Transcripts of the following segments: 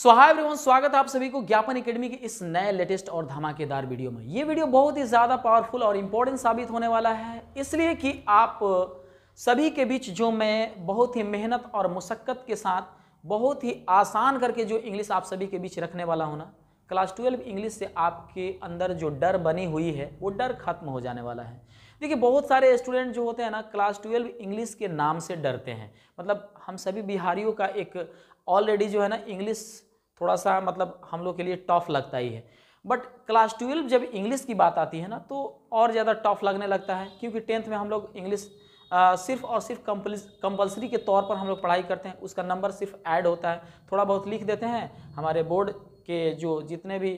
सो hi everyone स्वागत है आप सभी को ज्ञापन एकेडमी के इस नए लेटेस्ट और धमाकेदार वीडियो में ये वीडियो बहुत ही ज़्यादा पावरफुल और इम्पोर्टेंट साबित होने वाला है इसलिए कि आप सभी के बीच जो मैं बहुत ही मेहनत और मुशक्क़त के साथ बहुत ही आसान करके जो इंग्लिश आप सभी के बीच रखने वाला ना क्लास ट्वेल्व इंग्लिश से आपके अंदर जो डर बनी हुई है वो डर खत्म हो जाने वाला है देखिए बहुत सारे स्टूडेंट जो होते हैं ना क्लास ट्वेल्व इंग्लिश के नाम से डरते हैं मतलब हम सभी बिहारियों का एक ऑलरेडी जो है ना इंग्लिश थोड़ा सा मतलब हम लोग के लिए टफ लगता ही है बट क्लास ट्वेल्व जब इंग्लिश की बात आती है ना तो और ज़्यादा टफ लगने लगता है क्योंकि टेंथ में हम लोग इंग्लिश सिर्फ और सिर्फ कंपल्सरी के तौर पर हम लोग पढ़ाई करते हैं उसका नंबर सिर्फ ऐड होता है थोड़ा बहुत लिख देते हैं हमारे बोर्ड के जो जितने भी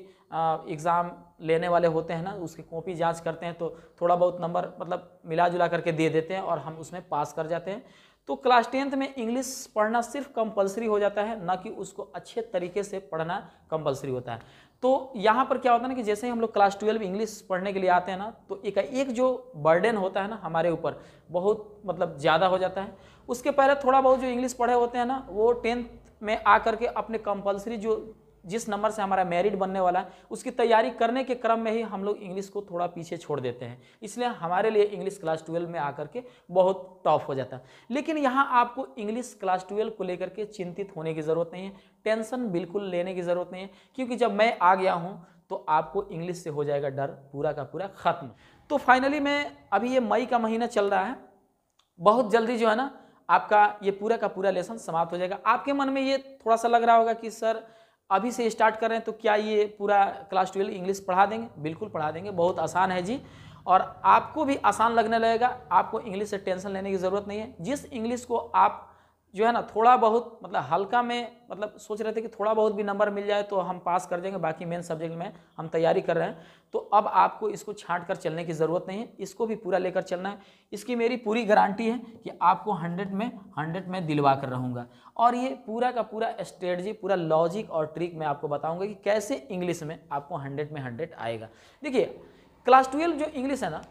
एग्ज़ाम लेने वाले होते हैं ना उसकी कॉपी जाँच करते हैं तो थोड़ा बहुत नंबर मतलब मिला जुला करके दे देते हैं और हम उसमें पास कर जाते हैं तो क्लास टेंथ में इंग्लिश पढ़ना सिर्फ कंपलसरी हो जाता है ना कि उसको अच्छे तरीके से पढ़ना कंपलसरी होता है तो यहाँ पर क्या होता है ना कि जैसे ही हम लोग क्लास ट्वेल्व इंग्लिश पढ़ने के लिए आते हैं ना तो एक एक जो बर्डन होता है ना हमारे ऊपर बहुत मतलब ज़्यादा हो जाता है उसके पहले थोड़ा बहुत जो इंग्लिश पढ़े होते हैं ना वो टेंथ में आकर के अपने कंपलसरी जो जिस नंबर से हमारा मैरिड बनने वाला है उसकी तैयारी करने के क्रम में ही हम लोग इंग्लिश को थोड़ा पीछे छोड़ देते हैं इसलिए हमारे लिए इंग्लिश क्लास ट्वेल्व में आकर के बहुत टफ हो जाता है लेकिन यहाँ आपको इंग्लिश क्लास ट्वेल्व को लेकर के चिंतित होने की ज़रूरत नहीं है टेंशन बिल्कुल लेने की ज़रूरत नहीं है क्योंकि जब मैं आ गया हूँ तो आपको इंग्लिश से हो जाएगा डर पूरा का पूरा ख़त्म तो फाइनली मैं अभी ये मई का महीना चल रहा है बहुत जल्दी जो है ना आपका ये पूरा का पूरा लेसन समाप्त हो जाएगा आपके मन में ये थोड़ा सा लग रहा होगा कि सर अभी से स्टार्ट कर रहे हैं तो क्या ये पूरा क्लास ट्वेल्व इंग्लिश पढ़ा देंगे बिल्कुल पढ़ा देंगे बहुत आसान है जी और आपको भी आसान लगने लगेगा आपको इंग्लिश से टेंशन लेने की ज़रूरत नहीं है जिस इंग्लिश को आप जो है ना थोड़ा बहुत मतलब हल्का में मतलब सोच रहे थे कि थोड़ा बहुत भी नंबर मिल जाए तो हम पास कर देंगे बाकी मेन सब्जेक्ट में हम तैयारी कर रहे हैं तो अब आपको इसको छाँट कर चलने की ज़रूरत नहीं है इसको भी पूरा लेकर चलना है इसकी मेरी पूरी गारंटी है कि आपको हंड्रेड में हंड्रेड में दिलवा कर रहूँगा और ये पूरा का पूरा स्ट्रेटजी पूरा लॉजिक और ट्रिक मैं आपको बताऊँगा कि कैसे इंग्लिश में आपको हंड्रेड में हंड्रेड आएगा देखिए क्लास ट्वेल्व जो इंग्लिश है ना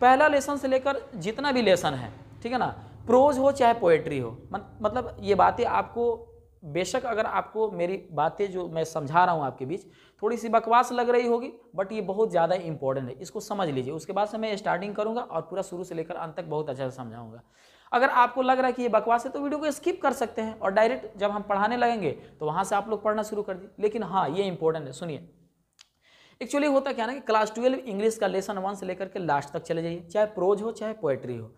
पहला लेसन से लेकर जितना भी लेसन है ठीक है ना प्रोज हो चाहे पोएट्री हो मतलब ये बातें आपको बेशक अगर आपको मेरी बातें जो मैं समझा रहा हूँ आपके बीच थोड़ी सी बकवास लग रही होगी बट ये बहुत ज़्यादा इंपॉर्टेंट है इसको समझ लीजिए उसके बाद से मैं स्टार्टिंग करूँगा और पूरा शुरू से लेकर अंत तक बहुत अच्छा से समझाऊँगा अगर आपको लग रहा है कि ये बकवास है तो वीडियो को स्किप कर सकते हैं और डायरेक्ट जब हम पढ़ाने लगेंगे तो वहाँ से आप लोग पढ़ना शुरू कर दिए लेकिन हाँ ये इंपॉर्टेंट है सुनिए एक्चुअली होता क्या ना कि क्लास ट्वेल्व इंग्लिश का लेसन वन से लेकर के लास्ट तक चले जाइए चाहे प्रोज हो चाहे पोएट्री हो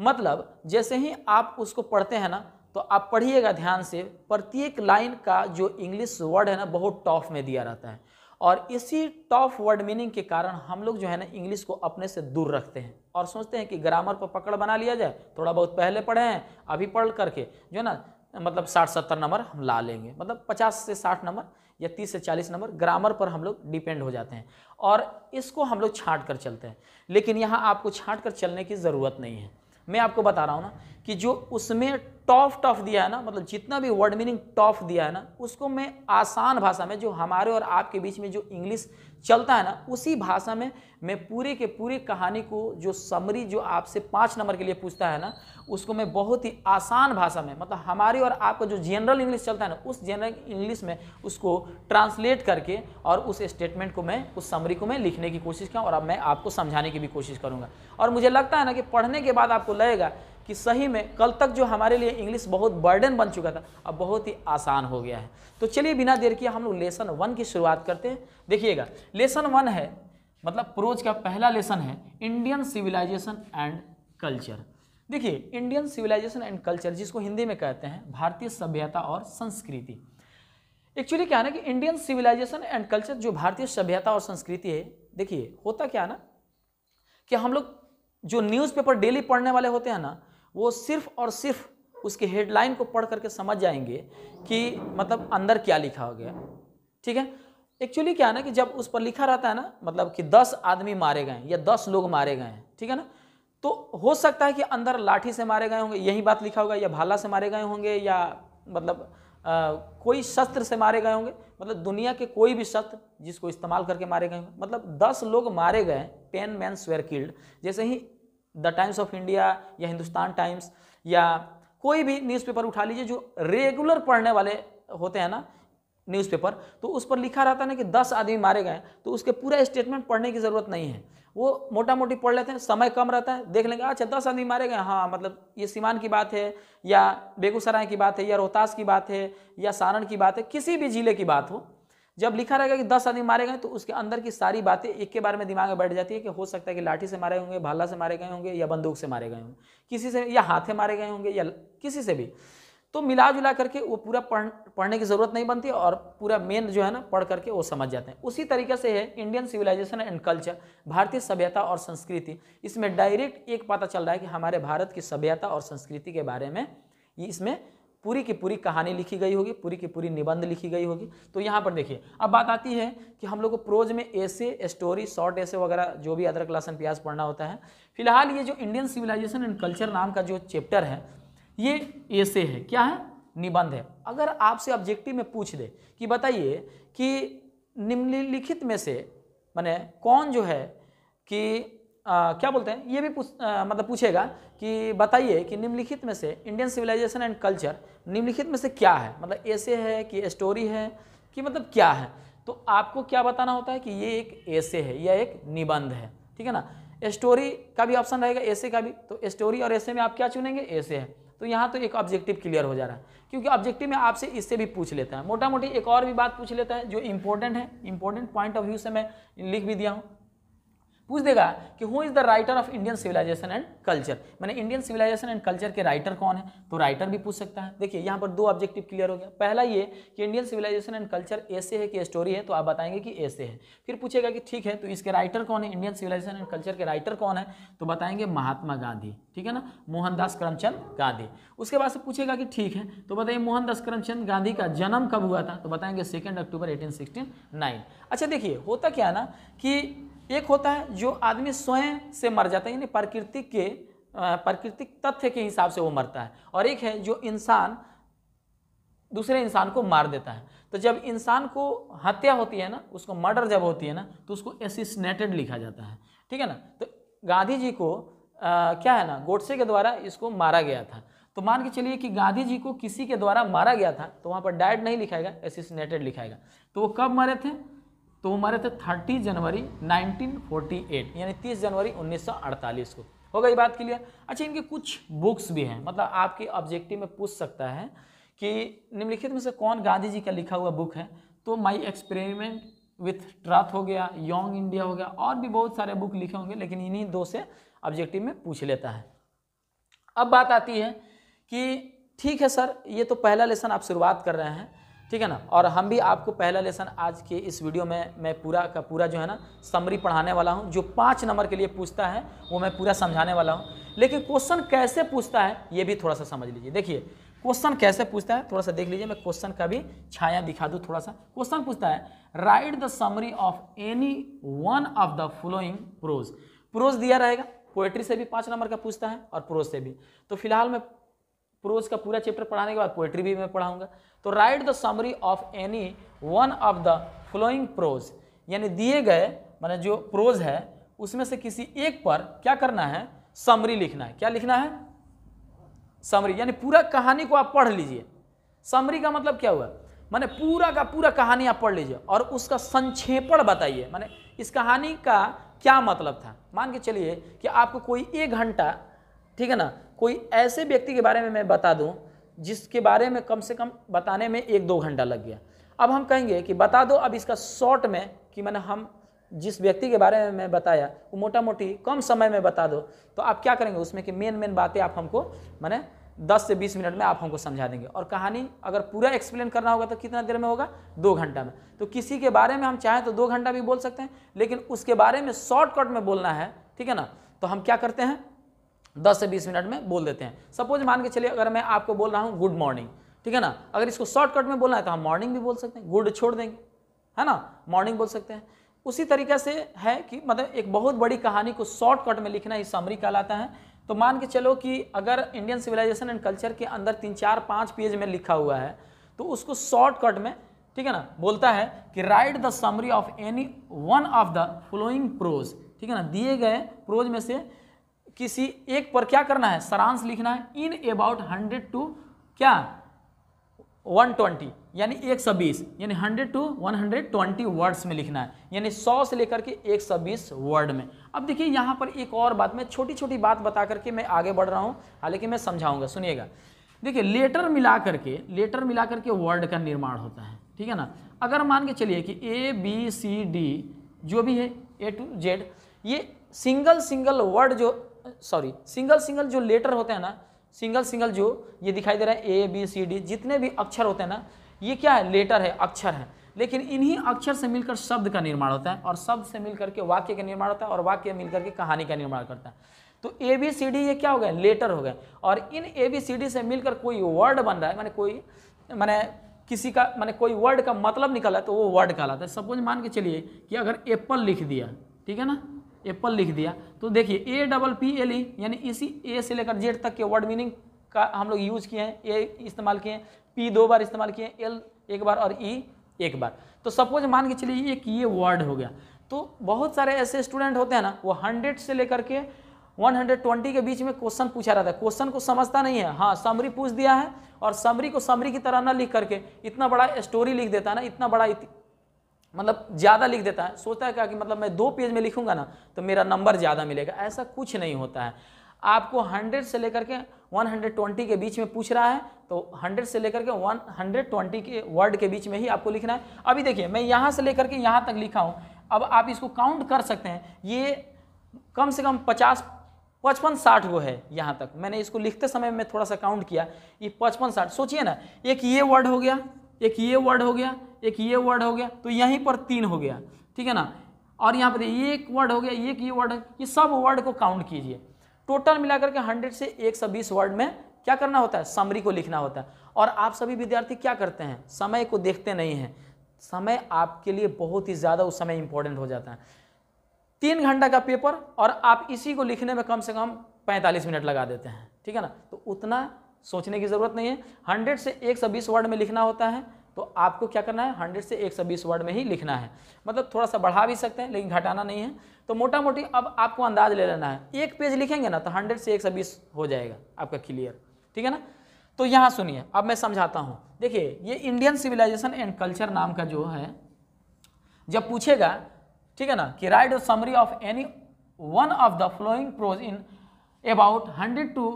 मतलब जैसे ही आप उसको पढ़ते हैं ना तो आप पढ़िएगा ध्यान से प्रत्येक लाइन का जो इंग्लिश वर्ड है ना बहुत टॉफ में दिया रहता है और इसी टॉफ वर्ड मीनिंग के कारण हम लोग जो है ना इंग्लिश को अपने से दूर रखते हैं और सोचते हैं कि ग्रामर पर पकड़ बना लिया जाए थोड़ा बहुत पहले पढ़े हैं अभी पढ़ करके जो है ना मतलब साठ सत्तर नंबर हम ला लेंगे मतलब पचास से साठ नंबर या तीस से चालीस नंबर ग्रामर पर हम लोग डिपेंड हो जाते हैं और इसको हम लोग छाँट कर चलते हैं लेकिन यहाँ आपको छाँट कर चलने की ज़रूरत नहीं है मैं आपको बता रहा हूँ ना कि जो उसमें टॉफ टॉफ दिया है ना मतलब जितना भी वर्ड मीनिंग टॉफ दिया है ना उसको मैं आसान भाषा में जो हमारे और आपके बीच में जो इंग्लिश चलता है ना उसी भाषा में मैं पूरे के पूरे कहानी को जो समरी जो आपसे पाँच नंबर के लिए पूछता है ना उसको मैं बहुत ही आसान भाषा में मतलब हमारे और आपका जो जनरल इंग्लिश चलता है ना उस जनरल इंग्लिश में उसको ट्रांसलेट करके और उस स्टेटमेंट को मैं उस समरी को मैं लिखने की कोशिश करूँ और अब मैं आपको समझाने की भी कोशिश करूँगा और मुझे लगता है ना कि पढ़ने के बाद आपको लगेगा कि सही में कल तक जो हमारे लिए इंग्लिश बहुत बर्डन बन चुका था अब बहुत ही आसान हो गया है तो चलिए बिना देर किए हम लोग लेसन वन की शुरुआत करते हैं देखिएगा लेसन वन है मतलब प्रोज का पहला लेसन है इंडियन सिविलाइजेशन एंड कल्चर देखिए इंडियन सिविलाइजेशन एंड कल्चर जिसको हिंदी में कहते हैं भारतीय सभ्यता और संस्कृति एक्चुअली क्या है ना कि इंडियन सिविलाइजेशन एंड कल्चर जो भारतीय सभ्यता और संस्कृति है देखिए होता क्या है ना कि हम लोग जो न्यूज़पेपर डेली पढ़ने वाले होते हैं ना वो सिर्फ और सिर्फ उसके हेडलाइन को पढ़ करके समझ जाएंगे कि मतलब अंदर क्या लिखा हो गया ठीक है एक्चुअली क्या है ना कि जब उस पर लिखा रहता है ना मतलब कि दस आदमी मारे गए या दस लोग मारे गए हैं ठीक है ना तो हो सकता है कि अंदर लाठी से मारे गए होंगे यही बात लिखा होगा या भाला से मारे गए होंगे या मतलब आ, कोई शस्त्र से मारे गए होंगे मतलब दुनिया के कोई भी शस्त्र जिसको इस्तेमाल करके मारे गए होंगे मतलब दस लोग मारे गए पेन मैन स्वेर किल्ड जैसे ही द टाइम्स ऑफ इंडिया या हिंदुस्तान टाइम्स या कोई भी न्यूज़पेपर उठा लीजिए जो रेगुलर पढ़ने वाले होते हैं ना न्यूज़पेपर तो उस पर लिखा रहता है ना कि दस आदमी मारे गए तो उसके पूरा स्टेटमेंट पढ़ने की ज़रूरत नहीं है वो मोटा मोटी पढ़ लेते हैं समय कम रहता है देख लेंगे अच्छा दस आदमी मारे गए हाँ मतलब ये सीमान की बात है या बेगूसराय की बात है या रोहतास की बात है या सारण की बात है किसी भी ज़िले की बात हो जब लिखा रहेगा कि दस आदमी मारे गए तो उसके अंदर की सारी बातें एक के बारे में दिमाग में बैठ जाती है कि हो सकता है कि लाठी से मारे होंगे भाला से मारे गए होंगे या बंदूक से मारे गए होंगे किसी से या हाथे मारे गए होंगे या किसी से भी तो मिला जुला करके वो पूरा पढ़ पढ़ने की ज़रूरत नहीं बनती और पूरा मेन जो है ना पढ़ करके वो समझ जाते हैं उसी तरीके से है इंडियन सिविलाइजेशन एंड कल्चर भारतीय सभ्यता और संस्कृति इसमें डायरेक्ट एक पता चल रहा है कि हमारे भारत की सभ्यता और संस्कृति के बारे में इसमें पूरी की पूरी कहानी लिखी गई होगी पूरी की पूरी निबंध लिखी गई होगी तो यहाँ पर देखिए अब बात आती है कि हम लोग को प्रोज में ऐसे स्टोरी शॉर्ट ऐसे वगैरह जो भी अदरक लहसन प्याज पढ़ना होता है फिलहाल ये जो इंडियन सिविलाइजेशन एंड कल्चर नाम का जो चैप्टर है ये ऐसे है क्या है निबंध है अगर आपसे ऑब्जेक्टिव में पूछ दे कि बताइए कि निम्नलिखित में से मैंने कौन जो है कि आ, क्या बोलते हैं ये भी पूछ आ, मतलब पूछेगा कि बताइए कि निम्नलिखित में से इंडियन सिविलाइजेशन एंड कल्चर निम्नलिखित में से क्या है मतलब ऐसे है कि स्टोरी है कि मतलब क्या है तो आपको क्या बताना होता है कि ये एक ऐसे है या एक निबंध है ठीक है ना स्टोरी का भी ऑप्शन रहेगा ऐसे का भी तो स्टोरी और ऐसे में आप क्या चुनेंगे ऐसे है तो यहाँ तो एक ऑब्जेक्टिव क्लियर हो जा रहा है क्योंकि ऑब्जेक्टिव में आपसे इससे भी पूछ लेता है मोटा मोटी एक और भी बात पूछ लेता है जो इंपॉर्टेंट है इंपॉर्टेंट पॉइंट ऑफ व्यू से मैं लिख भी दिया हूँ पूछ देगा कि who is the writer of Indian civilisation and culture मैंने इंडियन सिविलाइजेशन एंड कल्चर के राइटर कौन है तो राइटर भी पूछ सकता है देखिए यहाँ पर दो ऑब्जेक्टिव क्लियर हो गया पहला ये कि इंडियन सिविलाइजेशन एंड कल्चर ऐसे है कि स्टोरी है तो आप बताएंगे कि ऐसे है फिर पूछेगा कि ठीक है तो इसके राइटर कौन है इंडियन सिविलाइजेशन एंड कल्चर के राइटर कौन है तो बताएंगे महात्मा गांधी ठीक है ना मोहनदास करमचंद गांधी उसके बाद से पूछेगा कि ठीक है तो बताइए मोहनदास करमचंद गांधी का जन्म कब हुआ था तो बताएंगे सेकेंड अक्टूबर एटीन अच्छा देखिए होता क्या है ना कि एक होता है जो आदमी स्वयं से मर जाता है यानी प्रकृति के प्राकृतिक तथ्य के हिसाब से वो मरता है और एक है जो इंसान दूसरे इंसान को मार देता है तो जब इंसान को हत्या होती है ना उसको मर्डर जब होती है ना तो उसको एसिसनेटेड लिखा जाता है ठीक है ना तो गांधी जी को आ, क्या है ना गोडसे के द्वारा इसको मारा गया था तो मान के चलिए कि गांधी जी को किसी के द्वारा मारा गया था तो वहाँ पर डायड नहीं लिखाएगा एसिसनेटेड लिखाएगा तो वो कब मरे थे तो वो मारे थे 30 जनवरी 1948 यानी 30 जनवरी 1948 को हो गई बात क्लियर अच्छा इनके कुछ बुक्स भी हैं मतलब आपके ऑब्जेक्टिव में पूछ सकता है कि निम्नलिखित में से कौन गांधी जी का लिखा हुआ बुक है तो माई एक्सपेरिमेंट विथ ट्रथ हो गया यंग इंडिया हो गया और भी बहुत सारे बुक लिखे होंगे लेकिन इन्हीं दो से ऑब्जेक्टिव में पूछ लेता है अब बात आती है कि ठीक है सर ये तो पहला लेसन आप शुरुआत कर रहे हैं ठीक है ना और हम भी आपको पहला लेसन आज के इस वीडियो में मैं पूरा का पूरा जो है ना समरी पढ़ाने वाला हूँ जो पाँच नंबर के लिए पूछता है वो मैं पूरा समझाने वाला हूँ लेकिन क्वेश्चन कैसे पूछता है ये भी थोड़ा सा समझ लीजिए देखिए क्वेश्चन कैसे पूछता है थोड़ा सा देख लीजिए मैं क्वेश्चन का भी छाया दिखा दूँ थोड़ा सा क्वेश्चन पूछता है write the summary of any one of the following prose prose दिया रहेगा पोएट्री से भी पाँच नंबर का पूछता है और प्रोज से भी तो फिलहाल मैं प्रोज का पूरा चैप्टर पढ़ाने के बाद पोएट्री भी मैं पढ़ाऊंगा तो write the summary of any one of the following prose यानी दिए गए मैंने जो प्रोज है उसमें से किसी एक पर क्या करना है समरी लिखना है क्या लिखना है समरी यानी पूरा कहानी को आप पढ़ लीजिए समरी का मतलब क्या हुआ मैंने पूरा का पूरा कहानी आप पढ़ लीजिए और उसका संक्षेपण बताइए मैंने इस कहानी का क्या मतलब था मान के चलिए कि आपको कोई एक घंटा ठीक है ना कोई ऐसे व्यक्ति के बारे में मैं बता दूं जिसके बारे में कम से कम बताने में एक दो घंटा लग गया अब हम कहेंगे कि बता दो अब इसका शॉर्ट में कि मैंने हम जिस व्यक्ति के बारे में मैं बताया वो मोटा मोटी कम समय में बता दो तो आप क्या करेंगे उसमें कि मेन मेन बातें आप हमको मैंने 10 से 20 मिनट में आप हमको समझा देंगे और कहानी अगर पूरा एक्सप्लेन करना होगा तो कितना देर में होगा दो घंटा में तो किसी के बारे में हम चाहें तो दो घंटा भी बोल सकते हैं लेकिन उसके बारे में शॉर्टकट में बोलना है ठीक है ना तो हम क्या करते हैं 10 से 20 मिनट में बोल देते हैं सपोज मान के चलिए अगर मैं आपको बोल रहा हूँ गुड मॉर्निंग ठीक है ना अगर इसको शॉर्टकट में बोलना है तो हम मॉर्निंग भी बोल सकते हैं गुड छोड़ देंगे है ना मॉर्निंग बोल सकते हैं उसी तरीके से है कि मतलब एक बहुत बड़ी कहानी को शॉर्टकट में लिखना ही समरी कहलाता है तो मान के चलो कि अगर इंडियन सिविलाइजेशन एंड कल्चर के अंदर तीन चार पाँच पेज में लिखा हुआ है तो उसको शॉर्टकट में ठीक है ना बोलता है कि write the summary of any one of the following prose ठीक है ना दिए गए प्रोज में से किसी एक पर क्या करना है सारांश लिखना है इन अबाउट हंड्रेड टू क्या वन ट्वेंटी यानी एक सौ बीस यानी hundred to one hundred twenty words में लिखना है यानी सौ से लेकर के एक सौ बीस वर्ड में अब देखिए यहाँ पर एक और बात मैं छोटी छोटी बात बता करके मैं आगे बढ़ रहा हूँ हालांकि मैं समझाऊंगा सुनिएगा देखिए लेटर मिला करके लेटर मिला करके वर्ड का निर्माण होता है ठीक है ना अगर मान के चलिए कि ए बी सी डी जो भी है ए टू जेड ये सिंगल सिंगल वर्ड जो सॉरी सिंगल सिंगल जो लेटर होते हैं ना सिंगल सिंगल जो ये दिखाई दे रहा है ए बी सी डी जितने भी अक्षर होते हैं ना ये क्या है लेटर है अक्षर है लेकिन इन्हीं अक्षर से मिलकर शब्द का निर्माण होता है और शब्द से मिलकर के वाक्य का निर्माण होता है और वाक्य मिलकर के कहानी का निर्माण करता है तो ए बी सी डी ये क्या हो गए लेटर हो गए और इन ए बी सी डी से मिलकर कोई वर्ड बन रहा है मैंने कोई मैंने किसी का मैंने कोई वर्ड का मतलब निकला है तो वो वर्ड कहलाता है सपोज मान के चलिए कि अगर एप्पल लिख दिया ठीक है ना एप्पल लिख दिया तो देखिए A double P L E यानी इसी ए से लेकर जेड तक के वर्ड मीनिंग का हम लोग यूज किए हैं ए इस्तेमाल किए हैं पी दो बार इस्तेमाल किए हैं एल एक बार और ई e एक बार तो सपोज मान के चलिए एक ये वर्ड हो गया तो बहुत सारे ऐसे स्टूडेंट होते हैं ना वो हंड्रेड से लेकर के 120 के बीच में क्वेश्चन पूछा रहता है क्वेश्चन को समझता नहीं है हाँ समरी पूछ दिया है और समरी को समरी की तरह ना लिख करके इतना बड़ा स्टोरी लिख देता है ना इतना बड़ा मतलब ज़्यादा लिख देता है सोचता है क्या कि मतलब मैं दो पेज में लिखूंगा ना तो मेरा नंबर ज़्यादा मिलेगा ऐसा कुछ नहीं होता है आपको 100 से लेकर के 120 के बीच में पूछ रहा है तो 100 से लेकर के 120 के वर्ड के बीच में ही आपको लिखना है अभी देखिए मैं यहाँ से लेकर के यहाँ तक लिखा हूँ अब आप इसको काउंट कर सकते हैं ये कम से कम पचास पचपन साठ वो है यहाँ तक मैंने इसको लिखते समय में थोड़ा सा काउंट किया ये पचपन साठ सोचिए ना एक ये वर्ड हो गया एक ये वर्ड हो गया एक ये वर्ड हो गया तो यहीं पर तीन हो गया ठीक है ना और यहाँ पर ये एक वर्ड हो गया ये एक ये वर्ड ये सब वर्ड को काउंट कीजिए टोटल मिलाकर के हंड्रेड से एक सौ बीस वर्ड में क्या करना होता है समरी को लिखना होता है और आप सभी विद्यार्थी क्या करते हैं समय को देखते नहीं हैं समय आपके लिए बहुत ही ज़्यादा उस समय इंपॉर्टेंट हो जाता है तीन घंटा का पेपर और आप इसी को लिखने में कम से कम पैंतालीस मिनट लगा देते हैं ठीक है ना तो उतना सोचने की ज़रूरत नहीं है हंड्रेड से एक सौ बीस वर्ड में लिखना होता है तो आपको क्या करना है हंड्रेड से एक सौ बीस वर्ड में ही लिखना है मतलब थोड़ा सा बढ़ा भी सकते हैं लेकिन घटाना नहीं है तो मोटा मोटी अब आपको अंदाज ले लेना है एक पेज लिखेंगे ना तो हंड्रेड से एक सौ बीस हो जाएगा आपका क्लियर ठीक है ना तो यहाँ सुनिए अब मैं समझाता हूँ देखिए ये इंडियन सिविलाइजेशन एंड कल्चर नाम का जो है जब पूछेगा ठीक है ना कि write summary of any one of the following prose in about hundred to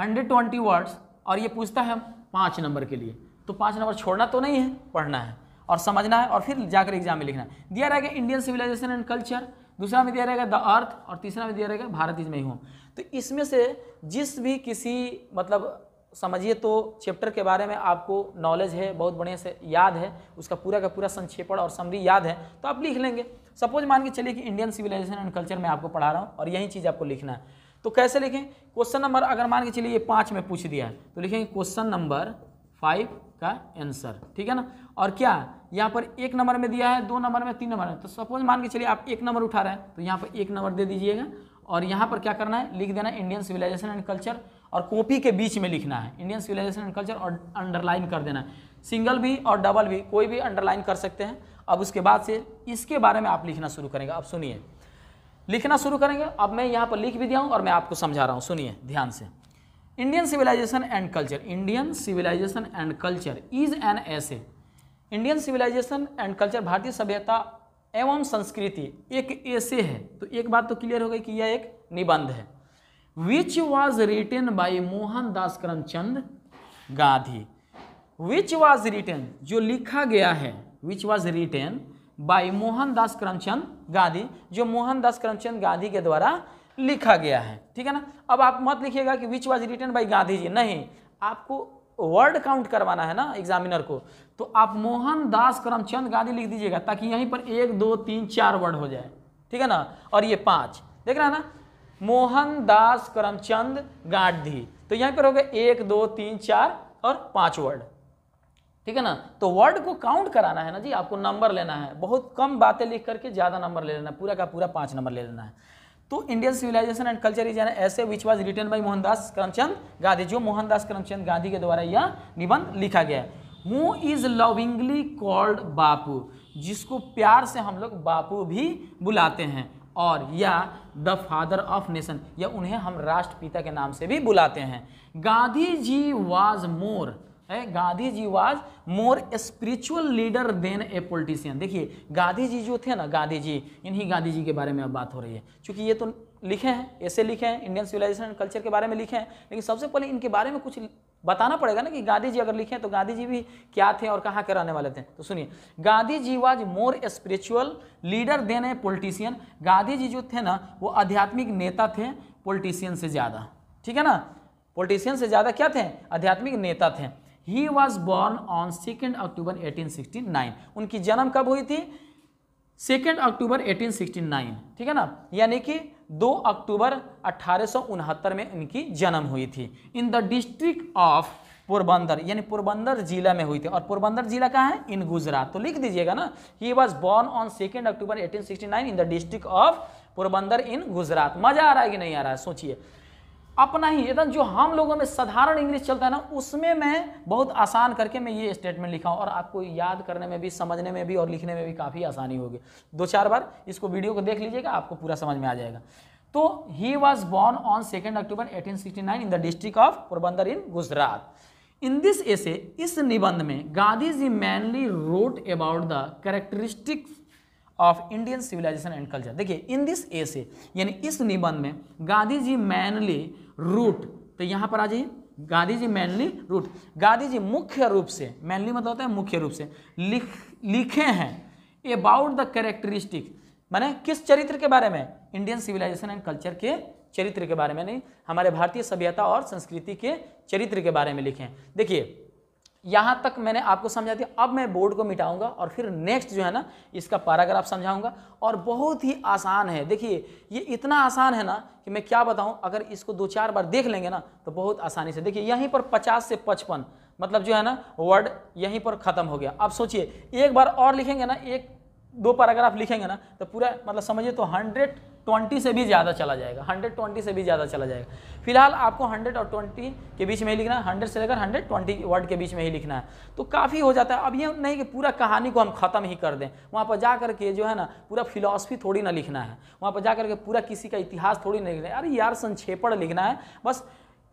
hundred twenty words और ये पूछता है हम पाँच नंबर के लिए तो पाँच नंबर छोड़ना तो नहीं है पढ़ना है और समझना है और फिर जाकर एग्जाम में लिखना है दिया रहेगा इंडियन सिविलाइजेशन एंड कल्चर दूसरा में दिया रहेगा द अर्थ और तीसरा में दिया रहेगा भारत इज मई होम तो इसमें से जिस भी किसी मतलब समझिए तो चैप्टर के बारे में आपको नॉलेज है बहुत बढ़िया से याद है उसका पूरा का पूरा संक्षेपण और समरी याद है तो आप लिख लेंगे सपोज मान के चलिए कि इंडियन सिविलाइजेशन एंड कल्चर में आपको पढ़ा रहा हूँ और यही चीज़ आपको लिखना है तो कैसे लिखें क्वेश्चन नंबर अगर मान के चलिए ये पाँच में पूछ दिया है तो लिखेंगे क्वेश्चन नंबर फाइव का आंसर ठीक है ना और क्या यहाँ पर एक नंबर में दिया है दो नंबर में तीन नंबर में तो सपोज मान के चलिए आप एक नंबर उठा रहे हैं तो यहाँ पर एक नंबर दे दीजिएगा और यहाँ पर क्या करना है लिख देना है इंडियन सिविलाइजेशन एंड कल्चर और कॉपी के बीच में लिखना है इंडियन सिविलाइजेशन एंड कल्चर और अंडरलाइन कर देना है सिंगल भी और डबल भी कोई भी अंडरलाइन कर सकते हैं अब उसके बाद से इसके बारे में आप लिखना शुरू करेंगे अब सुनिए लिखना शुरू करेंगे अब मैं यहाँ पर लिख भी दिया हूँ और मैं आपको समझा रहा हूँ सुनिए ध्यान से Indian civilisation and culture Indian civilisation and culture is an essay Indian civilisation and culture भारतीय सभ्यता एवं संस्कृति एक ऐसे है तो एक बात तो क्लियर हो गई कि यह एक निबंध है which was written by Mohandas Karamchand Gandhi which was written जो लिखा गया है which was written by Mohandas Karamchand Gandhi जो मोहनदास करमचंद गांधी के द्वारा लिखा गया है ठीक है ना अब आप मत लिखिएगा कि which was written by Gandhi ji नहीं आपको वर्ड काउंट करवाना है ना एग्जामिनर को तो आप मोहनदास करमचंद गांधी लिख दीजिएगा ताकि यहीं पर एक दो तीन चार वर्ड हो जाए ठीक है ना और ये पाँच देख रहे हैं ना मोहनदास करमचंद गांधी तो यहाँ पर हो गया एक दो तीन चार और पाँच वर्ड ठीक है ना तो वर्ड को काउंट कराना है ना जी आपको नंबर लेना है बहुत कम बातें लिख करके ज़्यादा नंबर ले लेना है पूरा का पूरा पांच नंबर ले लेना है तो Indian civilisation and culture is an essay which was written by Mohandas Karamchand Gandhi जो मोहनदास करमचंद गांधी के द्वारा यह निबंध लिखा गया है who is lovingly called Bapu जिसको प्यार से हम लोग बापू भी बुलाते हैं और या द फादर ऑफ नेशन या उन्हें हम राष्ट्रपिता के नाम से भी बुलाते हैं Gandhi ji was more Gandhi ji was more spiritual leader than a politician देखिए गांधी जी जो थे ना गांधी जी इन्हीं गांधी जी के बारे में अब बात हो रही है क्योंकि ये तो लिखे हैं ऐसे लिखे हैं इंडियन सिविलाइजेशन एंड कल्चर के बारे में लिखे हैं लेकिन सबसे पहले इनके बारे में कुछ बताना पड़ेगा ना कि गांधी जी अगर लिखे तो गांधी जी भी क्या थे और कहाँ के रहने वाले थे तो सुनिए Gandhi ji was more spiritual leader than a politician Gandhi ji जो थे ना वो आध्यात्मिक नेता थे पोलिटिशियन से ज़्यादा ठीक है ना पोलिटिशियन से ज़्यादा क्या थे आध्यात्मिक नेता थे he was born on second October 1869 उनकी जन्म कब हुई थी सेकेंड अक्टूबर 1869 ठीक है ना यानी कि दो अक्टूबर अट्ठारह में इनकी जन्म हुई थी in the district of Porbandar यानी पोरबंदर जिला में हुई थी और पोरबंदर जिला कहाँ है इन गुजरात तो लिख दीजिएगा ना he was born on second October 1869 in the district of Porbandar in Gujarat मजा आ रहा है कि नहीं आ रहा है सोचिए अपना ही एकदम जो हम लोगों में साधारण इंग्लिश चलता है ना उसमें मैं बहुत आसान करके मैं ये स्टेटमेंट लिखा हूँ और आपको याद करने में भी समझने में भी और लिखने में भी काफ़ी आसानी होगी दो चार बार इसको वीडियो को देख लीजिएगा आपको पूरा समझ में आ जाएगा तो he was born on second October nine in the district of Porbandar in Gujarat in this ऐसे इस निबंध में Gandhi ji mainly wrote about the characteristics of Indian civilisation and culture देखिए इन दिस ए से यानी इस निबंध में गांधी जी मैनली रूट तो यहाँ पर आ जाइए गांधी जी मैनली रूट गांधी जी मुख्य रूप से मैनली मतलब होता है मुख्य रूप से लिख लिखे हैं अबाउट द कैरेक्टरिस्टिक माने किस चरित्र के बारे में इंडियन सिविलाइजेशन एंड कल्चर के चरित्र के बारे में नहीं हमारे भारतीय सभ्यता और संस्कृति के चरित्र के बारे में लिखे हैं देखिए यहां तक मैंने आपको समझा दिया अब मैं बोर्ड को मिटाऊंगा और फिर नेक्स्ट जो है ना इसका पैराग्राफ समझाऊंगा और बहुत ही आसान है देखिए ये इतना आसान है ना कि मैं क्या बताऊं अगर इसको दो चार बार देख लेंगे ना तो बहुत आसानी से देखिए यहीं पर पचास से पचपन मतलब जो है ना वर्ड यहीं पर ख़त्म हो गया अब सोचिए एक बार और लिखेंगे ना एक दो पैराग्राफ लिखेंगे ना तो पूरा मतलब समझिए तो हंड्रेड ट्वेंटी से भी ज़्यादा चला जाएगा हंड्रेड ट्वेंटी से भी ज़्यादा चला जाएगा फिलहाल आपको हंड्रेड और ट्वेंटी के बीच में ही लिखना है हंड्रेड से लेकर हंड्रेड ट्वेंटी वर्ड के बीच में ही लिखना है तो काफ़ी हो जाता है अब ये नहीं कि पूरा कहानी को हम ख़त्म ही कर दें वहाँ पर जा करके जो है ना पूरा फिलोसफी थोड़ी ना लिखना है वहाँ पर जा करके पूरा किसी का इतिहास थोड़ी ना लिखना है अरे यार संक्षेपण लिखना है बस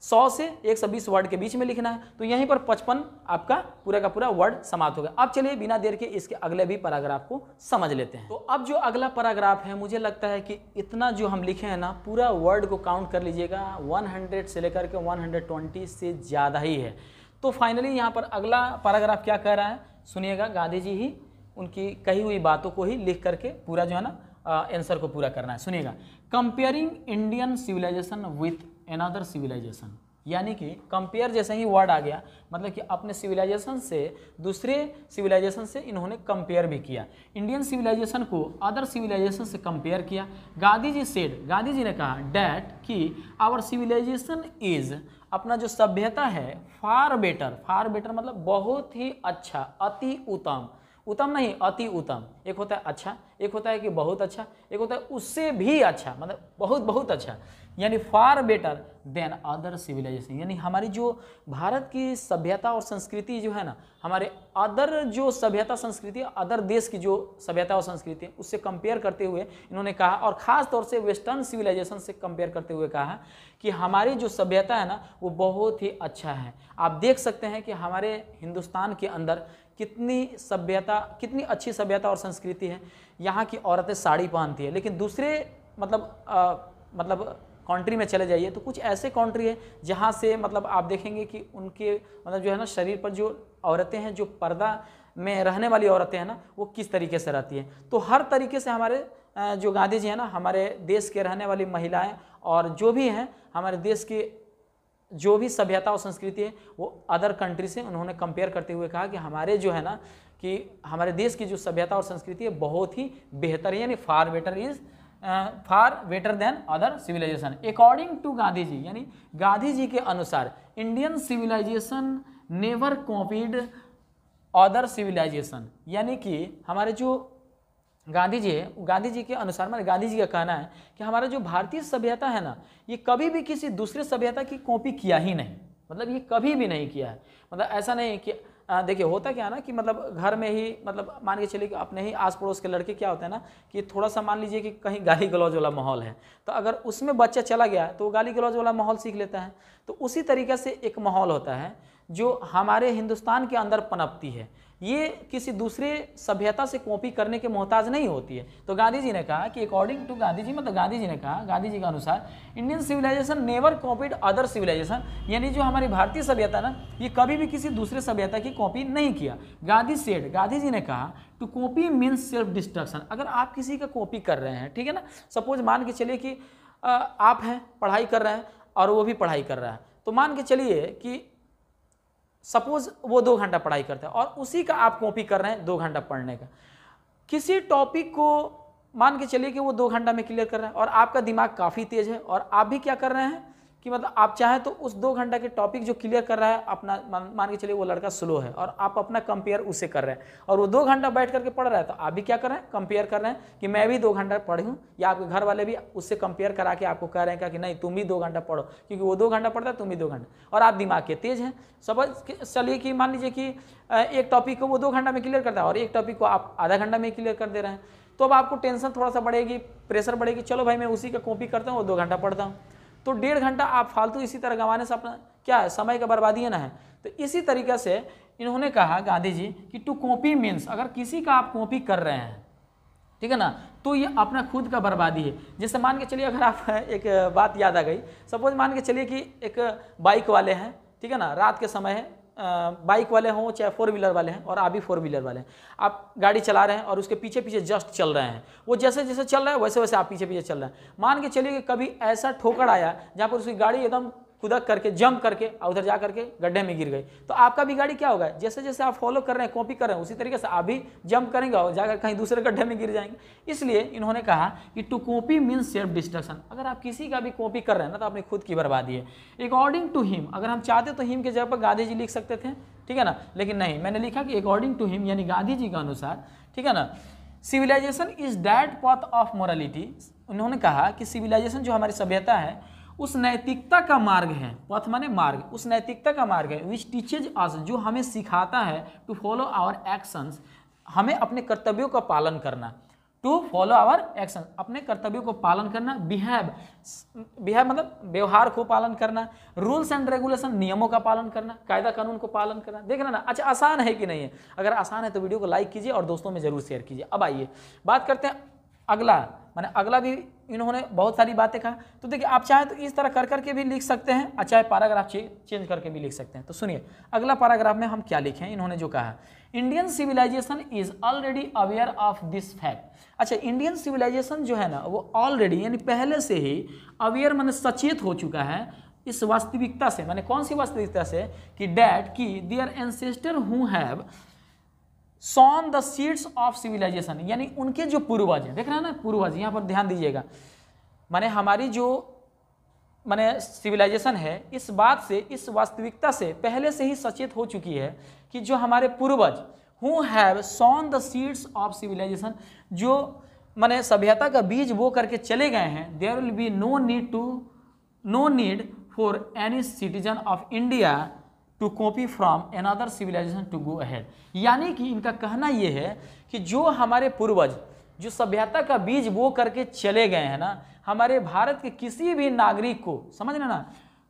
सौ से एक सौ बीस वर्ड के बीच में लिखना है तो यहीं पर पचपन आपका पूरा का पूरा वर्ड समाप्त हो गया अब चलिए बिना देर के इसके अगले भी पैराग्राफ को समझ लेते हैं तो अब जो अगला पैराग्राफ है मुझे लगता है कि इतना जो हम लिखे हैं ना पूरा वर्ड को काउंट कर लीजिएगा 100 से लेकर के 120 से ज़्यादा ही है तो फाइनली यहाँ पर अगला पैराग्राफ क्या कह रहा है सुनिएगा गांधी जी ही उनकी कही हुई बातों को ही लिख करके पूरा जो है ना आंसर को पूरा करना है सुनिएगा comparing Indian civilization with another civilization यानी कि कंपेयर जैसे ही वर्ड आ गया मतलब कि अपने सिविलाइजेशन से दूसरे सिविलाइजेशन से इन्होंने कंपेयर भी किया इंडियन सिविलाइजेशन को अदर सिविलाइजेशन से कंपेयर किया गांधी जी सेड गांधी जी ने कहा डैट कि आवर सिविलाइजेशन इज अपना जो सभ्यता है फार बेटर फार बेटर मतलब बहुत ही अच्छा अति उत्तम उत्तम नहीं अति उत्तम एक होता है अच्छा एक होता है कि बहुत अच्छा एक होता है उससे भी अच्छा मतलब बहुत बहुत अच्छा यानी far better than other civilization यानी हमारी जो भारत की सभ्यता और संस्कृति जो है ना हमारे अदर जो सभ्यता संस्कृति अदर देश की जो सभ्यता और संस्कृति है उससे कंपेयर करते हुए इन्होंने कहा और ख़ास तौर से वेस्टर्न सिविलाइजेशन से कंपेयर करते हुए कहा कि हमारी जो सभ्यता है ना वो बहुत ही अच्छा है आप देख सकते हैं कि हमारे हिंदुस्तान के अंदर कितनी सभ्यता कितनी अच्छी सभ्यता और संस्कृति है यहाँ की औरतें साड़ी पहनती है लेकिन दूसरे मतलब आ, मतलब कंट्री में चले जाइए तो कुछ ऐसे कंट्री है जहाँ से मतलब आप देखेंगे कि उनके मतलब जो है ना शरीर पर जो औरतें हैं जो पर्दा में रहने वाली औरतें हैं ना वो किस तरीके से रहती हैं तो हर तरीके से हमारे जो गांधी जी हैं ना हमारे देश के रहने वाली महिलाएं और जो भी हैं हमारे देश की जो भी सभ्यता और संस्कृति है वो अदर कंट्री से उन्होंने कंपेयर करते हुए कहा कि हमारे जो है ना कि हमारे देश की जो सभ्यता और संस्कृति है बहुत ही बेहतर है यानी far better is far better than other civilization according to Gandhi ji यानी गांधी जी के अनुसार Indian civilization never copied other civilization यानी कि हमारे जो गांधी जी है गांधी जी के अनुसार माने गांधी जी का कहना है कि हमारा जो भारतीय सभ्यता है ना ये कभी भी किसी दूसरे सभ्यता की कॉपी किया ही नहीं मतलब ये कभी भी नहीं किया है मतलब ऐसा नहीं कि देखिए होता क्या ना कि मतलब घर में ही मतलब मान के चलिए कि अपने ही आस पड़ोस के लड़के क्या होते हैं ना कि थोड़ा सा मान लीजिए कि कहीं गाली गलौज वाला माहौल है तो अगर उसमें बच्चा चला गया तो वो गाली गलौज वाला माहौल सीख लेता है तो उसी तरीके से एक माहौल होता है जो हमारे हिंदुस्तान के अंदर पनपती है ये किसी दूसरे सभ्यता से कॉपी करने के मोहताज नहीं होती है तो गांधी जी ने कहा कि अकॉर्डिंग टू गांधी जी मतलब गांधी जी ने कहा गांधी जी के अनुसार Indian civilization never copied other civilization यानी जो हमारी भारतीय सभ्यता ना ये कभी भी किसी दूसरे सभ्यता की कॉपी नहीं किया गांधी सेठ गांधी जी ने कहा to copy means self destruction अगर आप किसी का कॉपी कर रहे हैं ठीक है ना सपोज मान के चलिए कि आप हैं पढ़ाई कर रहे हैं और वो भी पढ़ाई कर रहा है तो मान के चलिए कि सपोज वो दो घंटा पढ़ाई करता है और उसी का आप कॉपी कर रहे हैं दो घंटा पढ़ने का किसी टॉपिक को मान के चलिए कि वो दो घंटा में क्लियर कर रहे हैं और आपका दिमाग काफ़ी तेज है और आप भी क्या कर रहे हैं कि मतलब आप चाहें तो उस दो घंटा के टॉपिक जो क्लियर कर रहा है अपना मान के चलिए वो लड़का स्लो है और आप अपना कंपेयर उससे कर रहे हैं और वो दो घंटा बैठ करके पढ़ रहा है तो आप भी क्या कर रहे हैं कंपेयर कर रहे हैं कि मैं भी दो घंटा पढ़ी हूँ या आपके घर वाले भी उससे कंपेयर करा के आपको कह रहे हैं कि नहीं तुम भी दो घंटा पढ़ो क्योंकि वो दो घंटा पढ़ता है तुम भी दो घंटा और आप दिमाग के तेज हैं समझ चलिए कि मान लीजिए कि एक टॉपिक को वो दो घंटा में क्लियर करता है और एक टॉपिक को आप आधा घंटा में क्लियर कर दे रहे हैं तो अब आपको टेंशन थोड़ा सा बढ़ेगी प्रेशर बढ़ेगी चलो भाई मैं उसी का कॉपी करता हूँ वो दो घंटा पढ़ता हूँ तो डेढ़ घंटा आप फालतू इसी तरह गंवाने से अपना क्या है समय का बर्बादी ना है तो इसी तरीके से इन्होंने कहा गांधी जी कि टू कॉपी मीन्स अगर किसी का आप कॉपी कर रहे हैं ठीक है ना तो ये अपना खुद का बर्बादी है जैसे मान के चलिए अगर आप एक बात याद आ गई सपोज मान के चलिए कि एक बाइक वाले हैं ठीक है ना रात के समय है बाइक वाले हों चाहे फोर व्हीलर वाले हैं और आप भी फोर व्हीलर वाले हैं आप गाड़ी चला रहे हैं और उसके पीछे पीछे जस्ट चल रहे हैं वो जैसे जैसे चल रहे हैं वैसे वैसे आप पीछे पीछे चल रहे हैं मान के चलिए कि कभी ऐसा ठोकर आया जहाँ पर उसकी गाड़ी एकदम कुदक करके जंप करके और उधर जा करके गड्ढे में गिर गई तो आपका भी गाड़ी क्या होगा जैसे जैसे आप फॉलो कर रहे हैं कॉपी कर रहे हैं उसी तरीके से आप भी जंप करेंगे और जाकर कहीं दूसरे गड्ढे में गिर जाएंगे इसलिए इन्होंने कहा कि to copy means self destruction अगर आप किसी का भी कॉपी कर रहे हैं ना तो आपने खुद की बर्बादी है अकॉर्डिंग टू हिम अगर हम चाहते तो हिम के जगह पर गांधी जी लिख सकते थे ठीक है ना लेकिन नहीं मैंने लिखा कि अकॉर्डिंग टू हिम यानी गांधी जी के अनुसार ठीक है ना civilization is that path of morality उन्होंने कहा कि सिविलाइजेशन जो हमारी सभ्यता है उस नैतिकता का मार्ग है पथ माने मार्ग उस नैतिकता का मार्ग है विच टीचेज अस जो हमें सिखाता है टू फॉलो आवर एक्शंस हमें अपने कर्तव्यों का पालन करना टू फॉलो आवर एक्शन अपने कर्तव्यों को पालन करना बिहेव बिहेव मतलब व्यवहार को पालन करना रूल्स एंड रेगुलेशन नियमों का पालन करना कायदा कानून को पालन करना देख ना अच्छा आसान है कि नहीं है अगर आसान है तो वीडियो को लाइक कीजिए और दोस्तों में जरूर शेयर कीजिए अब आइए बात करते हैं अगला मैंने अगला भी इन्होंने बहुत सारी बातें कहा तो देखिए आप चाहे तो इस तरह कर करके भी लिख सकते हैं और चाहे पैराग्राफ चेंज करके भी लिख सकते हैं तो सुनिए अगला पैराग्राफ में हम क्या लिखें इन्होंने जो कहा Indian civilization is already aware of this fact अच्छा इंडियन सिविलाइजेशन जो है ना वो ऑलरेडी यानी पहले से ही अवेयर मैंने सचेत हो चुका है इस वास्तविकता से मैंने कौन सी वास्तविकता से कि डैट की their ancestor who have sown the seeds of civilization यानी उनके जो पूर्वज हैं देख रहे हैं ना पूर्वज यहाँ पर ध्यान दीजिएगा माने हमारी जो माने सिविलाइजेशन है इस बात से इस वास्तविकता से पहले से ही सचेत हो चुकी है कि जो हमारे पूर्वज who have sown the seeds of civilization जो माने सभ्यता का बीज बो करके चले गए हैं there will be no need to no need for any citizen of India to copy from another civilization to go ahead यानी कि इनका कहना यह है कि जो हमारे पूर्वज जो सभ्यता का बीज वो करके चले गए हैं ना हमारे भारत के किसी भी नागरिक को समझ लेना ना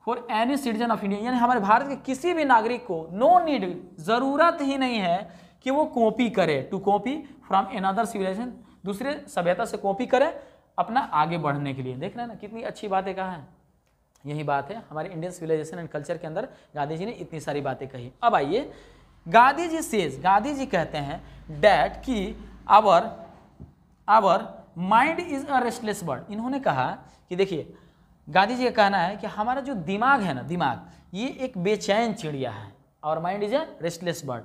for any citizen of India यानी हमारे भारत के किसी भी नागरिक को नो नीड ज़रूरत ही नहीं है कि वो कॉपी करे to copy from another civilization दूसरे सभ्यता से कॉपी करे अपना आगे बढ़ने के लिए देख रहे हैं ना कितनी अच्छी बातें कहा है यही बात है हमारे इंडियन सिविलाइजेशन एंड कल्चर के अंदर गांधी जी ने इतनी सारी बातें कही अब आइए गांधी जी सेज गांधी जी कहते हैं डैट कि our our mind is a restless word इन्होंने कहा कि देखिए गांधी जी का कहना है कि हमारा जो दिमाग है ना दिमाग ये एक बेचैन चिड़िया है और mind is a restless bird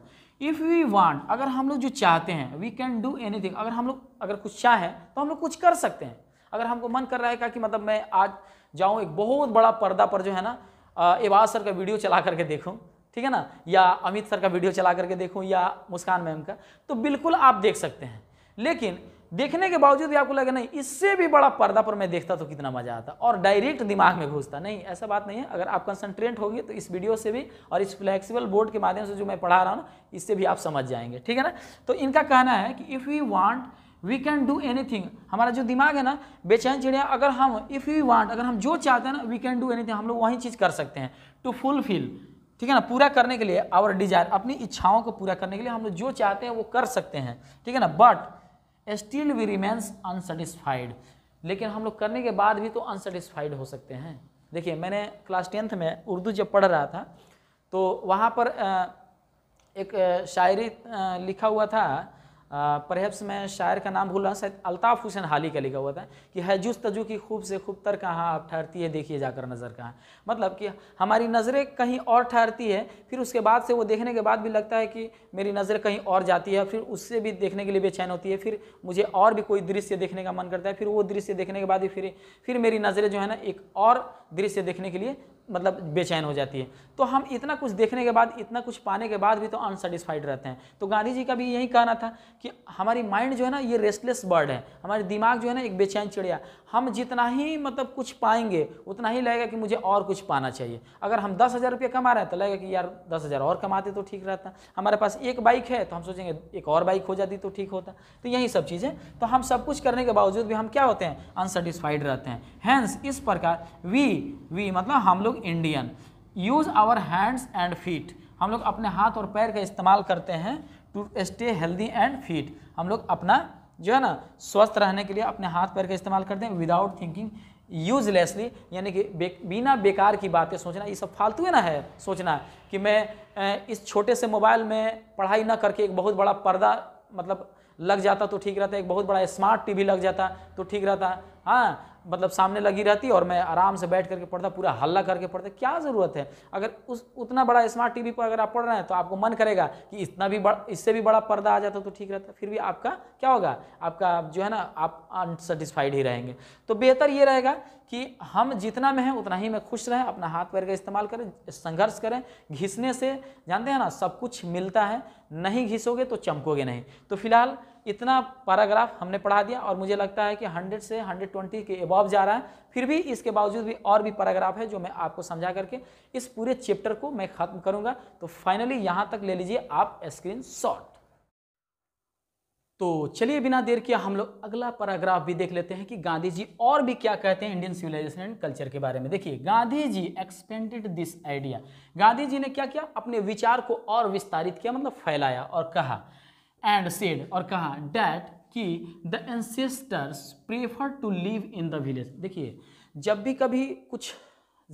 if we want अगर हम लोग जो चाहते हैं वी कैन डू एनीथिंग अगर हम लोग अगर कुछ चाहें तो हम लोग कुछ कर सकते हैं अगर हमको मन कर रहा है कि मतलब मैं आज जाऊँ एक बहुत बड़ा पर्दा पर जो है ना एवाज सर का वीडियो चला करके देखूँ ठीक है ना या अमित सर का वीडियो चला करके देखूँ या मुस्कान मैम का तो बिल्कुल आप देख सकते हैं लेकिन देखने के बावजूद भी आपको लगे नहीं इससे भी बड़ा पर्दा पर मैं देखता तो कितना मजा आता और डायरेक्ट दिमाग में घुसता नहीं ऐसा बात नहीं है अगर आप कंसंट्रेट होंगे तो इस वीडियो से भी और इस फ्लेक्सिबल बोर्ड के माध्यम से जो मैं पढ़ा रहा हूँ ना इससे भी आप समझ जाएंगे ठीक है ना तो इनका कहना है कि if you want we can do thing हमारा जो दिमाग है ना बेचैन चिड़िया अगर हम इफ़ यू वांट अगर हम जो चाहते हैं ना वी कैन डू थिंग हम लोग वही चीज़ कर सकते हैं टू फुलफिल ठीक है ना पूरा करने के लिए आवर डिजायर अपनी इच्छाओं को पूरा करने के लिए हम लोग जो चाहते हैं वो कर सकते हैं ठीक है ना but still we remains unsatisfied लेकिन हम लोग करने के बाद भी तो अनसेटिस्फाइड हो सकते हैं देखिए मैंने क्लास टेंथ में उर्दू जब पढ़ रहा था तो वहाँ पर एक शायरी लिखा हुआ था परहेप्स मैं शायर का नाम भूल रहा हूँ शायद अल्ताफ़ हुसैन हाली का लिखा हुआ था कि है जुस तजु की खूब से खूब तर कहाँ आप ठहरती है देखिए जाकर नज़र कहाँ मतलब कि हमारी नज़रें कहीं और ठहरती है फिर उसके बाद से वो देखने के बाद भी लगता है कि मेरी नज़र कहीं और जाती है फिर उससे भी देखने के लिए बेचैन होती है फिर मुझे और भी कोई दृश्य देखने का मन करता है फिर वो दृश्य देखने के बाद भी फिर फिर मेरी नज़रें जो है ना एक और दृश्य देखने के लिए मतलब बेचैन हो जाती है तो हम इतना कुछ देखने के बाद इतना कुछ पाने के बाद भी तो अनसेटिस्फाइड रहते हैं तो गांधी जी का भी यही कहना था कि हमारी माइंड जो है ना ये रेस्टलेस बर्ड है हमारे दिमाग जो है ना एक बेचैन चिड़िया हम जितना ही मतलब कुछ पाएंगे उतना ही लगेगा कि मुझे और कुछ पाना चाहिए अगर हम दस हज़ार रुपये कमा रहे हैं तो लगेगा कि यार दस हज़ार और कमाते तो ठीक रहता हमारे पास एक बाइक है तो हम सोचेंगे एक और बाइक हो जाती तो ठीक होता तो यही सब चीज़ें तो हम सब कुछ करने के बावजूद भी हम क्या होते हैं अनसेटिस्फाइड रहते हैं हैंस इस प्रकार वी वी मतलब हम लोग Indian use our hands and feet हम लोग अपने हाथ और पैर का इस्तेमाल करते हैं to stay healthy and fit हम लोग अपना जो है ना स्वस्थ रहने के लिए अपने हाथ पैर का इस्तेमाल करते हैं विदाउट थिंकिंग यूजलेसली यानी कि बे, बिना बेकार की बातें सोचना ये सब फालतू है ना है सोचना है कि मैं इस छोटे से मोबाइल में पढ़ाई ना करके एक बहुत बड़ा पर्दा मतलब लग जाता तो ठीक रहता एक बहुत बड़ा स्मार्ट टीवी लग जाता तो ठीक रहता हाँ मतलब सामने लगी रहती और मैं आराम से बैठ करके पढ़ता पूरा हल्ला करके पढ़ता क्या ज़रूरत है अगर उस उतना बड़ा स्मार्ट टीवी पर अगर आप पढ़ रहे हैं तो आपको मन करेगा कि इतना भी बड़ा इससे भी बड़ा पर्दा आ जाता तो ठीक रहता फिर भी आपका क्या होगा आपका जो है ना आप अनसेटिस्फाइड ही रहेंगे तो बेहतर ये रहेगा कि हम जितना में हैं उतना ही में खुश रहें अपना हाथ पैर का इस्तेमाल करें संघर्ष करें घिसने से जानते हैं ना सब कुछ मिलता है नहीं घिसोगे तो चमकोगे नहीं तो फिलहाल इतना पैराग्राफ हमने पढ़ा दिया और मुझे लगता है कि 100 से 120 के एबॉव जा रहा है फिर भी इसके बावजूद भी और भी पैराग्राफ है जो मैं आपको समझा करके इस पूरे चैप्टर को मैं खत्म करूंगा तो फाइनली यहां तक ले लीजिए आप स्क्रीन शॉट तो चलिए बिना देर किए हम लोग अगला पैराग्राफ भी देख लेते हैं कि गांधी जी और भी क्या कहते हैं इंडियन सिविलाइजेशन एंड कल्चर के बारे में देखिए Gandhi ji expanded this idea Gandhi ji ने क्या किया अपने विचार को और विस्तारित किया मतलब फैलाया और कहा एंड सेड और कहा डैट कि the ancestors prefer to live in the village देखिए जब भी कभी कुछ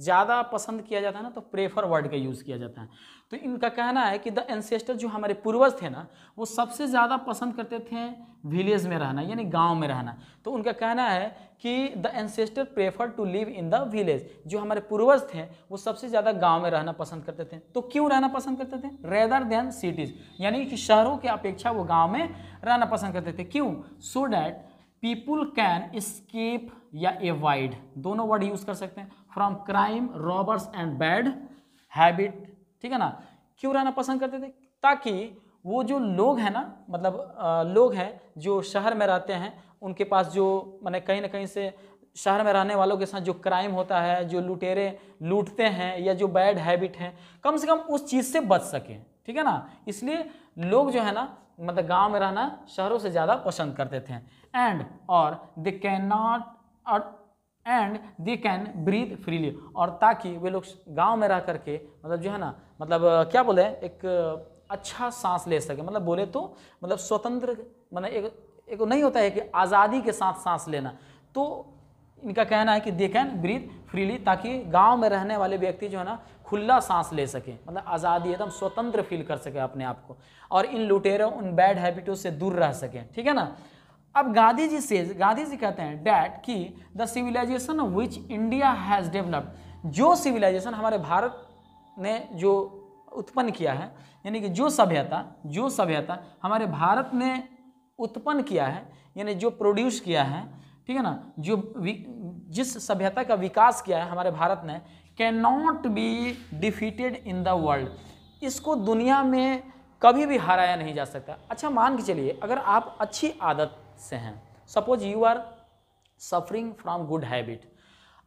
ज़्यादा पसंद किया जाता है ना तो प्रेफर वर्ड का यूज़ किया जाता है तो इनका कहना है कि द एंसेस्टर जो हमारे पूर्वज थे ना वो सबसे ज़्यादा पसंद करते थे विलेज में रहना यानी गांव में रहना तो उनका कहना है कि the ancestor prefer to live in the village जो हमारे पूर्वज थे वो सबसे ज़्यादा गांव में रहना पसंद करते थे तो क्यों रहना पसंद करते थे रेदर देन सिटीज़ यानी कि शहरों की अपेक्षा वो गाँव में रहना पसंद करते थे क्यों so that people can escape या एवॉइड दोनों वर्ड यूज़ कर सकते हैं from crime robbers and bad habit ठीक है ना क्यों रहना पसंद करते थे ताकि वो जो लोग हैं ना मतलब लोग हैं जो शहर में रहते हैं उनके पास जो मैंने कहीं ना कहीं से शहर में रहने वालों के साथ जो क्राइम होता है जो लुटेरे लूटते हैं या जो बैड हैबिट हैं कम से कम उस चीज़ से बच सकें ठीक है ना इसलिए लोग जो है ना मतलब गांव में रहना शहरों से ज़्यादा पसंद करते थे एंड और they can not and they can breathe freely और ताकि वे लोग गांव में रह करके मतलब जो है ना मतलब क्या बोले एक अच्छा सांस ले सके मतलब बोले तो मतलब स्वतंत्र मतलब एक एक नहीं होता है कि आज़ादी के साथ सांस लेना तो इनका कहना है कि दे कैन ब्रीथ फ्रीली ताकि गांव में रहने वाले व्यक्ति जो है ना खुला सांस ले सके मतलब आज़ादी एकदम स्वतंत्र फील कर सके अपने आप को और इन लुटेरों उन बैड हैबिटों से दूर रह सके ठीक है ना अब गांधी जी से गांधी जी कहते हैं डैट कि the civilization which India has developed जो सिविलाइजेशन हमारे भारत ने जो उत्पन्न किया है यानी कि जो सभ्यता जो सभ्यता हमारे भारत ने उत्पन्न किया है यानी जो प्रोड्यूस किया है ठीक है ना जो जिस सभ्यता का विकास किया है हमारे भारत ने can not be defeated in the world इसको दुनिया में कभी भी हराया नहीं जा सकता अच्छा मान के चलिए अगर आप अच्छी आदत से हैं suppose you are suffering from good habit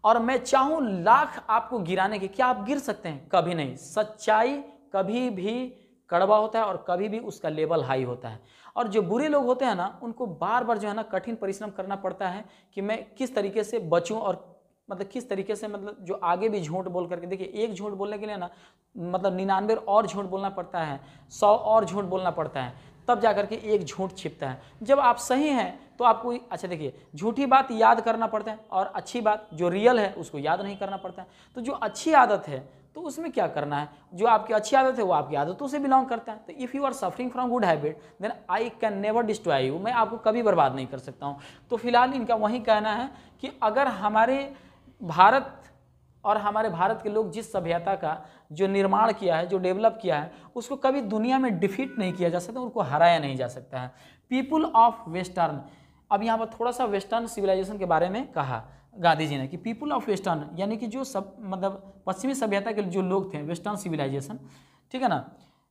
और मैं चाहूं लाख आपको गिराने के क्या आप गिर सकते हैं कभी नहीं सच्चाई कभी भी कड़वा होता है और कभी भी उसका लेवल हाई होता है और जो बुरे लोग होते हैं ना उनको बार बार जो है ना कठिन परिश्रम करना पड़ता है कि मैं किस तरीके से बचूं और मतलब किस तरीके से मतलब जो आगे भी झूठ बोल करके देखिए एक झूठ बोलने के लिए ना मतलब निन्यानवे और झूठ बोलना पड़ता है सौ और झूठ बोलना पड़ता है तब जा के एक झूठ छिपता है जब आप सही हैं तो आपको अच्छा देखिए झूठी बात याद करना पड़ता है और अच्छी बात जो रियल है उसको याद नहीं करना पड़ता है तो जो अच्छी आदत है तो उसमें क्या करना है जो आपकी अच्छी आदत है वो आपकी आदतों से बिलोंग करता है तो if you are suffering from good habit then I can never destroy you मैं आपको कभी बर्बाद नहीं कर सकता हूँ तो फिलहाल इनका वही कहना है कि अगर हमारे भारत और हमारे भारत के लोग जिस सभ्यता का जो निर्माण किया है जो डेवलप किया है उसको कभी दुनिया में डिफीट नहीं किया जा सकता उनको हराया नहीं जा सकता है पीपुल ऑफ वेस्टर्न अब यहाँ पर थोड़ा सा वेस्टर्न सिविलाइजेशन के बारे में कहा गांधी जी ने कि पीपुल ऑफ वेस्टर्न यानी कि जो सब मतलब पश्चिमी सभ्यता के जो लोग थे वेस्टर्न सिविलाइजेशन ठीक है ना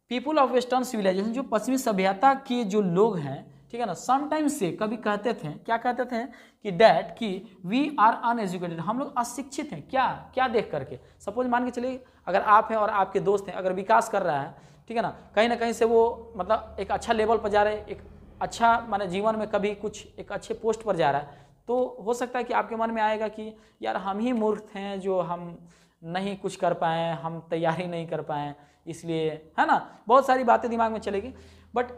पीपुल ऑफ वेस्टर्न सिविलाइजेशन जो पश्चिमी सभ्यता के जो लोग हैं ठीक है ना समटाइम्स से कभी कहते थे क्या कहते थे कि डैट कि वी आर अनएजुकेटेड हम लोग अशिक्षित हैं क्या क्या देख करके सपोज मान के चलिए अगर आप हैं और आपके दोस्त हैं अगर विकास कर रहा है ठीक है ना कहीं ना कहीं से वो मतलब एक अच्छा लेवल पर जा रहे एक अच्छा माने जीवन में कभी कुछ एक अच्छे पोस्ट पर जा रहा है तो हो सकता है कि आपके मन में आएगा कि यार हम ही मूर्ख हैं जो हम नहीं कुछ कर पाए हम तैयारी नहीं कर पाए इसलिए है ना बहुत सारी बातें दिमाग में चलेगी बट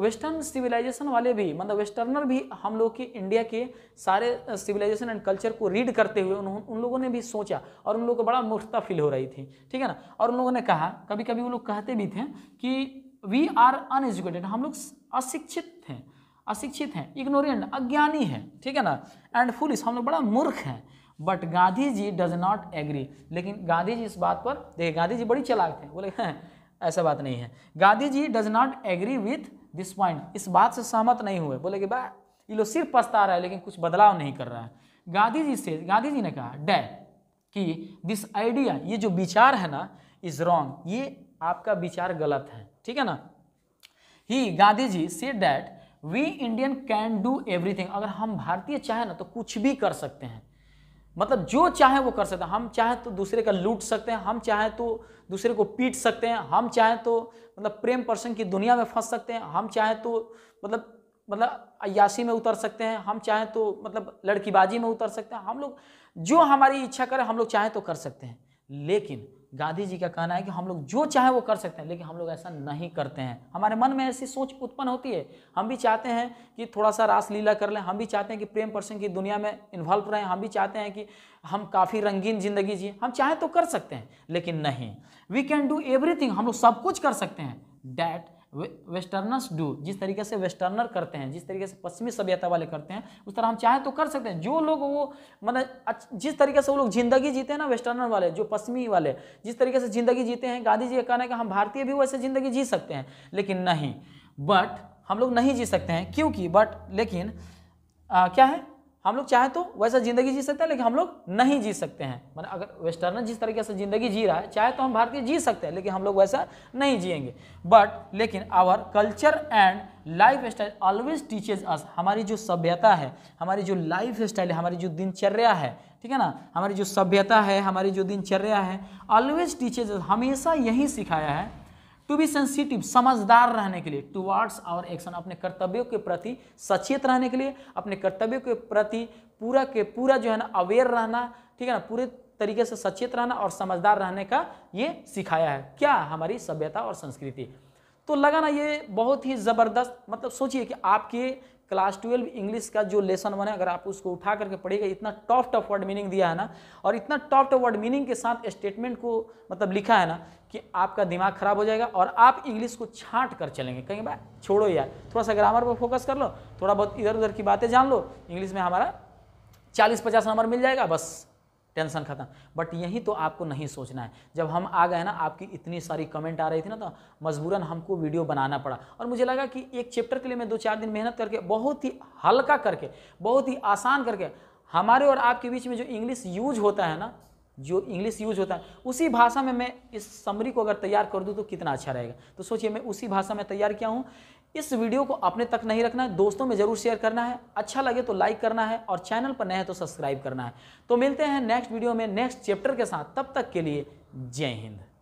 वेस्टर्न सिविलाइजेशन वाले भी मतलब वेस्टर्नर भी हम लोग के इंडिया के सारे सिविलाइजेशन एंड कल्चर को रीड करते हुए उन, उन लोगों ने भी सोचा और उन लोगों को बड़ा मूर्खता फील हो रही थी ठीक है ना और उन लोगों ने कहा कभी कभी वो लोग कहते भी थे कि वी आर अनएजुकेटेड हम लोग अशिक्षित हैं अशिक्षित हैं इग्नोरेंट अज्ञानी हैं ठीक है ना एंड फुलिस हम लोग बड़ा मूर्ख हैं but Gandhi ji does not agree लेकिन गांधी जी इस बात पर देखिए गांधी जी बड़ी चलाक थे बोले हाँ, ऐसा बात नहीं है Gandhi ji does not agree with this point इस बात से सहमत नहीं हुए बोले कि भाई ये लोग सिर्फ पछता रहा है लेकिन कुछ बदलाव नहीं कर रहा है गांधी जी से गांधी जी ने कहा डै कि दिस आइडिया ये जो विचार है ना इज रॉन्ग ये आपका विचार गलत है ठीक है ना ही गांधी जी से that we Indian can do everything अगर हम भारतीय चाहें ना तो कुछ भी कर सकते हैं मतलब जो चाहे वो कर सकते हैं हम चाहे तो दूसरे का लूट सकते हैं हम चाहे तो दूसरे को पीट सकते हैं हम चाहे तो मतलब प्रेम प्रसंग की दुनिया में फंस सकते हैं हम चाहे तो मतलब मतलब अयासी में उतर सकते हैं हम चाहे तो मतलब लड़कीबाजी में उतर सकते हैं हम लोग जो हमारी इच्छा करें हम लोग चाहे तो कर सकते हैं लेकिन गांधी जी का कहना है कि हम लोग जो चाहे वो कर सकते हैं लेकिन हम लोग ऐसा नहीं करते हैं हमारे मन में ऐसी सोच उत्पन्न होती है हम भी चाहते हैं कि थोड़ा सा रासलीला कर लें हम भी चाहते हैं कि प्रेम प्रसंग की दुनिया में इन्वॉल्व रहें हम भी चाहते हैं कि हम काफ़ी रंगीन जिंदगी जिए हम चाहें तो कर सकते हैं लेकिन नहीं वी कैन डू एवरीथिंग हम लोग सब कुछ कर सकते हैं डैट वे, वेस्टर्नर्स डू जिस तरीके से वेस्टर्नर करते हैं जिस तरीके से पश्चिमी सभ्यता वाले करते हैं उस तरह हम चाहें तो कर सकते हैं जो लोग वो मतलब जिस तरीके से वो लोग जिंदगी जीते हैं ना वेस्टर्नर वाले जो पश्चिमी वाले जिस तरीके से जिंदगी जीते हैं गांधी जी का कहना है कि हम भारतीय भी वैसे जिंदगी जी सकते हैं लेकिन नहीं बट हम लोग नहीं जी सकते हैं क्योंकि बट लेकिन आ, क्या है हम लोग चाहे तो वैसा जिंदगी जी सकते हैं लेकिन हम लोग नहीं जी सकते हैं मतलब अगर वेस्टर्नर जिस तरीके से जिंदगी जी रहा है चाहे तो हम भारतीय जी सकते हैं लेकिन हम लोग वैसा नहीं जिएंगे बट लेकिन our culture and life style always teaches us हमारी जो सभ्यता है हमारी जो लाइफ स्टाइल है हमारी जो दिनचर्या है ठीक है ना हमारी जो सभ्यता है हमारी जो दिनचर्या है ऑलवेज टीचेज हमेशा यही सिखाया है टू बी सेंसिटिव समझदार रहने के लिए वर्ड्स आवर एक्शन अपने कर्तव्यों के प्रति सचेत रहने के लिए अपने कर्तव्यों के प्रति पूरा के पूरा जो है ना अवेयर रहना ठीक है ना पूरे तरीके से सचेत रहना और समझदार रहने का ये सिखाया है क्या हमारी सभ्यता और संस्कृति तो लगा ना ये बहुत ही ज़बरदस्त मतलब सोचिए कि आपके क्लास ट्वेल्व इंग्लिश का जो लेसन वन है अगर आप उसको उठा करके पढ़िएगा इतना टॉफ टफ़ वर्ड मीनिंग दिया है ना और इतना टॉफ टफ वर्ड मीनिंग के साथ स्टेटमेंट को मतलब लिखा है ना कि आपका दिमाग खराब हो जाएगा और आप इंग्लिश को छांट कर चलेंगे कहीं भाई छोड़ो यार थोड़ा सा ग्रामर पर फोकस कर लो थोड़ा बहुत इधर उधर की बातें जान लो इंग्लिश में हमारा चालीस पचास नंबर मिल जाएगा बस टेंशन खत्म बट यही तो आपको नहीं सोचना है जब हम आ गए ना आपकी इतनी सारी कमेंट आ रही थी ना तो मजबूरन हमको वीडियो बनाना पड़ा और मुझे लगा कि एक चैप्टर के लिए मैं दो चार दिन मेहनत करके बहुत ही हल्का करके बहुत ही आसान करके हमारे और आपके बीच में जो इंग्लिश यूज होता है ना जो इंग्लिश यूज होता है उसी भाषा में मैं इस समरी को अगर तैयार कर दूँ तो कितना अच्छा रहेगा तो सोचिए मैं उसी भाषा में तैयार किया हूँ इस वीडियो को अपने तक नहीं रखना है दोस्तों में जरूर शेयर करना है अच्छा लगे तो लाइक करना है और चैनल पर नए हैं तो सब्सक्राइब करना है तो मिलते हैं नेक्स्ट वीडियो में नेक्स्ट चैप्टर के साथ तब तक के लिए जय हिंद